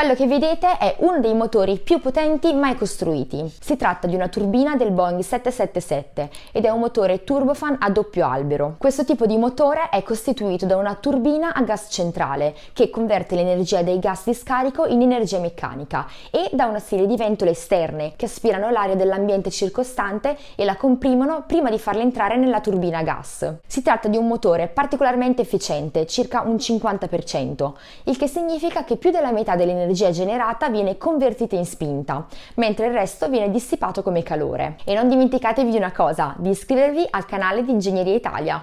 Quello che vedete è uno dei motori più potenti mai costruiti. Si tratta di una turbina del Boeing 777 ed è un motore turbofan a doppio albero. Questo tipo di motore è costituito da una turbina a gas centrale che converte l'energia dei gas di scarico in energia meccanica e da una serie di ventole esterne che aspirano l'aria dell'ambiente circostante e la comprimono prima di farla entrare nella turbina a gas. Si tratta di un motore particolarmente efficiente, circa un 50%, il che significa che più della metà dell'energia l'energia generata viene convertita in spinta, mentre il resto viene dissipato come calore. E non dimenticatevi di una cosa, di iscrivervi al canale di Ingegneria Italia.